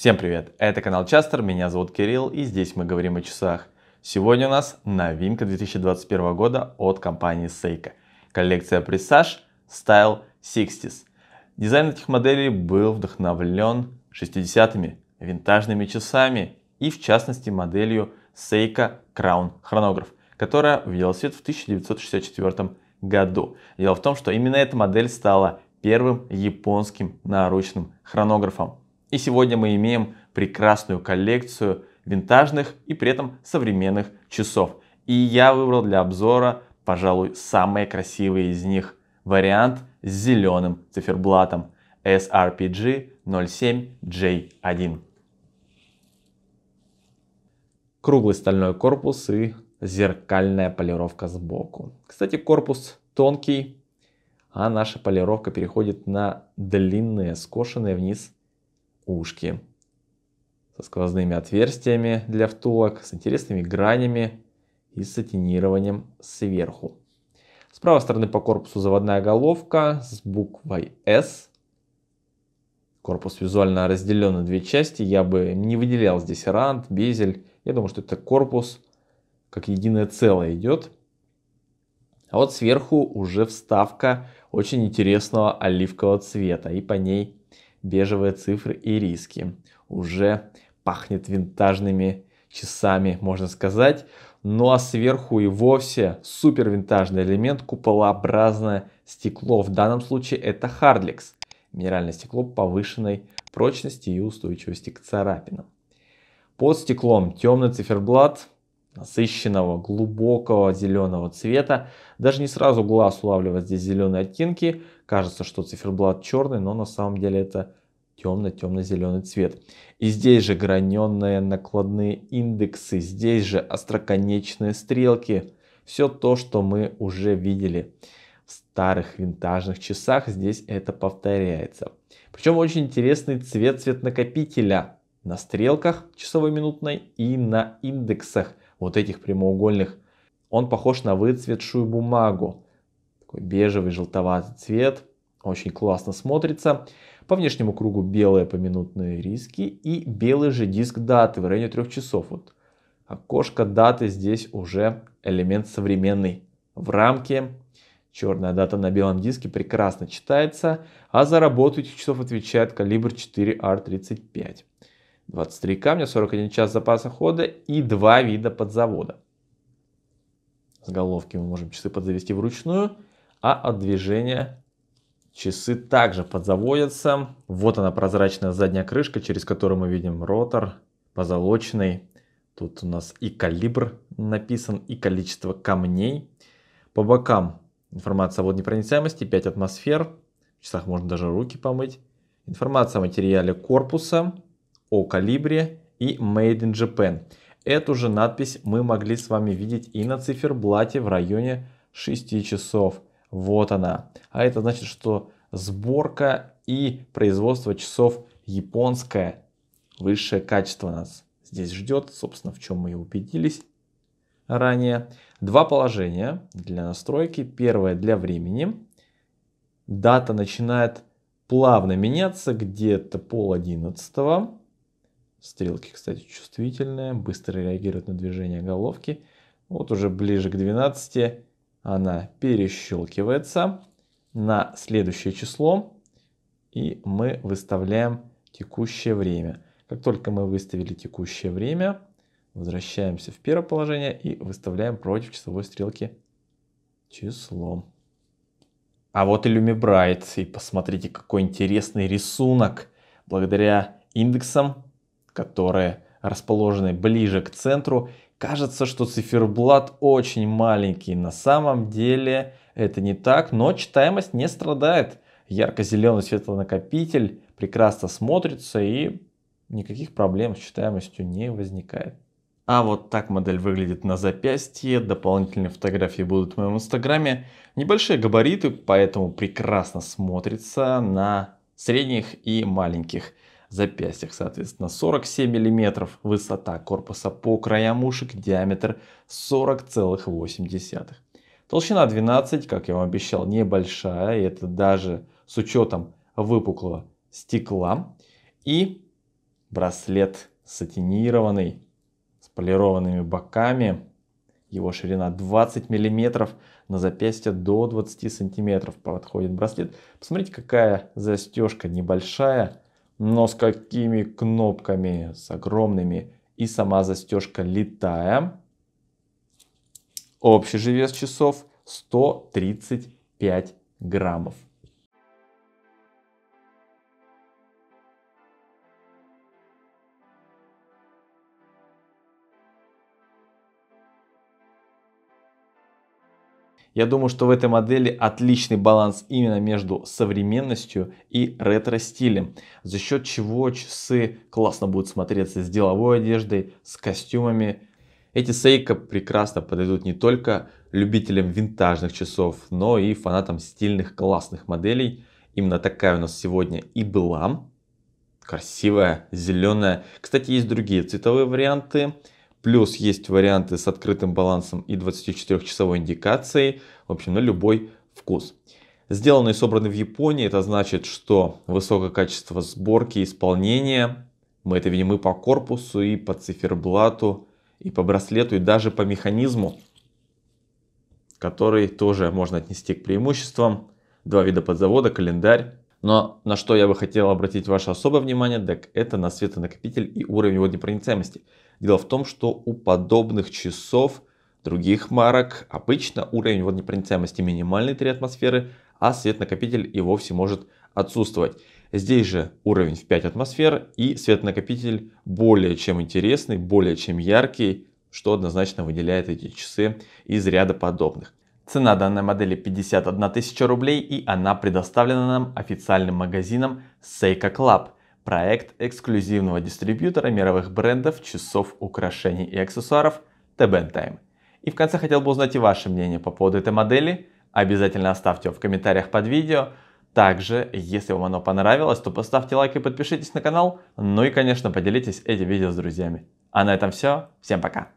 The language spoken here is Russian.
Всем привет, это канал Частер, меня зовут Кирилл и здесь мы говорим о часах. Сегодня у нас новинка 2021 года от компании Seiko. Коллекция Presage Style 60 Дизайн этих моделей был вдохновлен 60-ми винтажными часами и в частности моделью Seiko Crown Chronograph, которая увидела свет в 1964 году. Дело в том, что именно эта модель стала первым японским наручным хронографом. И сегодня мы имеем прекрасную коллекцию винтажных и при этом современных часов. И я выбрал для обзора, пожалуй, самые красивые из них. Вариант с зеленым циферблатом SRPG 07J1. Круглый стальной корпус и зеркальная полировка сбоку. Кстати, корпус тонкий, а наша полировка переходит на длинные, скошенные вниз ушки со сквозными отверстиями для втулок, с интересными гранями и сатинированием сверху. С правой стороны по корпусу заводная головка с буквой S. Корпус визуально разделен на две части. Я бы не выделял здесь рант, безель. Я думаю, что это корпус как единое целое идет. А вот сверху уже вставка очень интересного оливкового цвета. И по ней бежевые цифры и риски. Уже пахнет винтажными часами, можно сказать. Ну а сверху и вовсе супер винтажный элемент куполообразное стекло. В данном случае это Hardlex. Минеральное стекло повышенной прочности и устойчивости к царапинам. Под стеклом темный циферблат насыщенного глубокого зеленого цвета. Даже не сразу глаз улавливает здесь зеленые оттенки, Кажется, что циферблат черный, но на самом деле это темно-темно-зеленый цвет. И здесь же граненные накладные индексы, здесь же остроконечные стрелки. Все то, что мы уже видели в старых винтажных часах, здесь это повторяется. Причем очень интересный цвет, цвет накопителя на стрелках часовой, минутной и на индексах вот этих прямоугольных. Он похож на выцветшую бумагу такой бежевый, желтоватый цвет, очень классно смотрится. По внешнему кругу белые поминутные риски и белый же диск даты в районе трех часов. Вот окошко даты здесь уже элемент современный. В рамке черная дата на белом диске прекрасно читается, а за работу этих часов отвечает калибр 4R35. 23 камня, 41 час запаса хода и два вида подзавода. С головки мы можем часы подзавести вручную – а от движения часы также подзаводятся. Вот она прозрачная задняя крышка, через которую мы видим ротор позолоченный. Тут у нас и калибр написан, и количество камней. По бокам информация о водонепроницаемости, 5 атмосфер. В часах можно даже руки помыть. Информация о материале корпуса, о калибре и Made in Japan. Эту же надпись мы могли с вами видеть и на циферблате в районе 6 часов. Вот она. А это значит, что сборка и производство часов японское. Высшее качество нас здесь ждет. Собственно, в чем мы и убедились ранее. Два положения для настройки. Первое для времени. Дата начинает плавно меняться где-то пол одиннадцатого. Стрелки, кстати, чувствительные, быстро реагируют на движение головки. Вот уже ближе к 12 она перещелкивается на следующее число, и мы выставляем текущее время. Как только мы выставили текущее время, возвращаемся в первое положение и выставляем против часовой стрелки число. А вот и Lumibrite. И посмотрите, какой интересный рисунок. Благодаря индексам, которые расположены ближе к центру, Кажется, что циферблат очень маленький. На самом деле это не так, но читаемость не страдает. Ярко-зеленый светлонакопитель прекрасно смотрится и никаких проблем с читаемостью не возникает. А вот так модель выглядит на запястье, дополнительные фотографии будут в моем инстаграме. Небольшие габариты, поэтому прекрасно смотрится на средних и маленьких запястьях, соответственно, 47 мм высота корпуса по краям ушек, диаметр 40,8. Толщина 12, как я вам обещал, небольшая, и это даже с учетом выпуклого стекла. И браслет сатинированный, с полированными боками. Его ширина 20 мм, на запястье до 20 см подходит браслет. Посмотрите, какая застежка небольшая, но с какими кнопками, с огромными. И сама застежка летая. Общий же вес часов 135 граммов. Я думаю, что в этой модели отличный баланс именно между современностью и ретро-стилем, за счет чего часы классно будут смотреться с деловой одеждой, с костюмами. Эти Seiko прекрасно подойдут не только любителям винтажных часов, но и фанатам стильных классных моделей. Именно такая у нас сегодня и была. Красивая, зеленая. Кстати, есть другие цветовые варианты. Плюс есть варианты с открытым балансом и 24-часовой индикацией. В общем, на любой вкус. Сделаны и собраны в Японии, это значит, что высокое качество сборки, и исполнения. Мы это видим и по корпусу, и по циферблату, и по браслету, и даже по механизму, который тоже можно отнести к преимуществам. Два вида подзавода, календарь но на что я бы хотел обратить ваше особое внимание, так это на светонакопитель и уровень его непроницаемости. Дело в том, что у подобных часов других марок обычно уровень водонепроницаемости минимальный 3 атмосферы, а светонакопитель и вовсе может отсутствовать. Здесь же уровень в 5 атмосфер и светонакопитель более чем интересный, более чем яркий, что однозначно выделяет эти часы из ряда подобных. Цена данной модели 51 тысяча рублей и она предоставлена нам официальным магазином Seiko Club, проект эксклюзивного дистрибьютора мировых брендов часов, украшений и аксессуаров TB Time. И в конце хотел бы узнать и ваше мнение по поводу этой модели. Обязательно оставьте его в комментариях под видео. Также, если вам оно понравилось, то поставьте лайк и подпишитесь на канал. Ну и, конечно, поделитесь этим видео с друзьями. А на этом все. Всем пока!